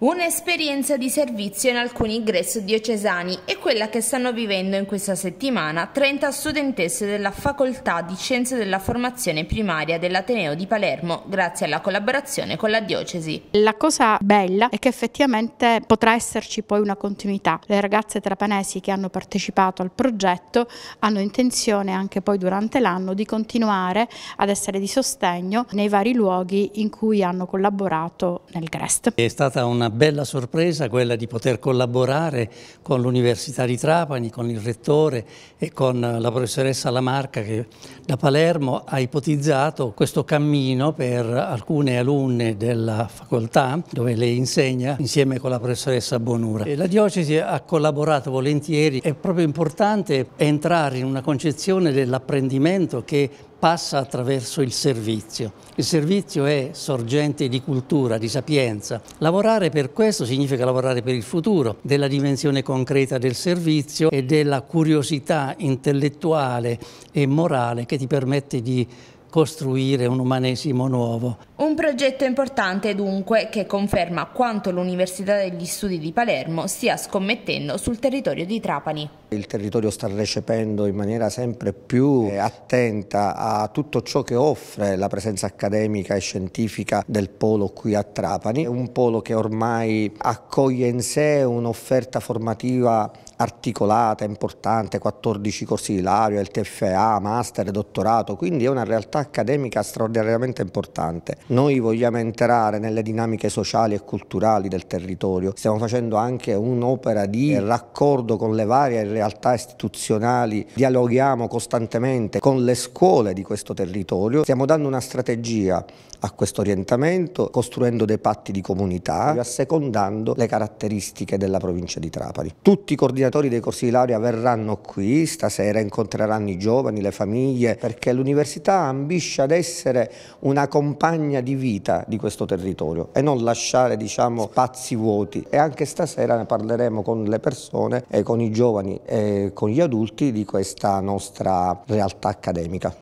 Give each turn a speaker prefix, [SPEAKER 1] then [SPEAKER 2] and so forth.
[SPEAKER 1] Un'esperienza di servizio in alcuni ingressi diocesani è quella che stanno vivendo in questa settimana 30 studentesse della Facoltà di Scienze della Formazione Primaria dell'Ateneo di Palermo grazie alla collaborazione con la diocesi.
[SPEAKER 2] La cosa bella è che effettivamente potrà esserci poi una continuità. Le ragazze trapanesi che hanno partecipato al progetto hanno intenzione anche poi durante l'anno di continuare ad essere di sostegno nei vari luoghi in cui hanno collaborato nel GREST.
[SPEAKER 3] È stata una una bella sorpresa quella di poter collaborare con l'Università di Trapani, con il Rettore e con la professoressa Lamarca che da Palermo ha ipotizzato questo cammino per alcune alunne della facoltà dove lei insegna insieme con la professoressa Bonura. E la Diocesi ha collaborato volentieri, è proprio importante entrare in una concezione dell'apprendimento che passa attraverso il servizio. Il servizio è sorgente di cultura, di sapienza. Lavorare per questo significa lavorare per il futuro, della dimensione concreta del servizio e della curiosità intellettuale e morale che ti permette di costruire un umanesimo nuovo.
[SPEAKER 1] Un progetto importante dunque che conferma quanto l'Università degli Studi di Palermo stia scommettendo sul territorio di Trapani.
[SPEAKER 3] Il
[SPEAKER 4] territorio sta recependo in maniera sempre più eh, attenta a tutto ciò che offre la presenza accademica e scientifica del polo qui a Trapani, un polo che ormai accoglie in sé un'offerta formativa articolata, importante, 14 corsi di laurea, il TFA, master, dottorato, quindi è una realtà accademica straordinariamente importante. Noi vogliamo entrare nelle dinamiche sociali e culturali del territorio, stiamo facendo anche un'opera di raccordo con le varie realtà istituzionali, dialoghiamo costantemente con le scuole di questo territorio, stiamo dando una strategia a questo orientamento, costruendo dei patti di comunità, assecondando le caratteristiche della provincia di Trapani. Tutti i coordinatori coordinatori dei corsi di laurea verranno qui, stasera incontreranno i giovani, le famiglie, perché l'università ambisce ad essere una compagna di vita di questo territorio e non lasciare diciamo, spazi vuoti. E anche stasera ne parleremo con le persone, con i giovani e con gli adulti di questa nostra realtà accademica.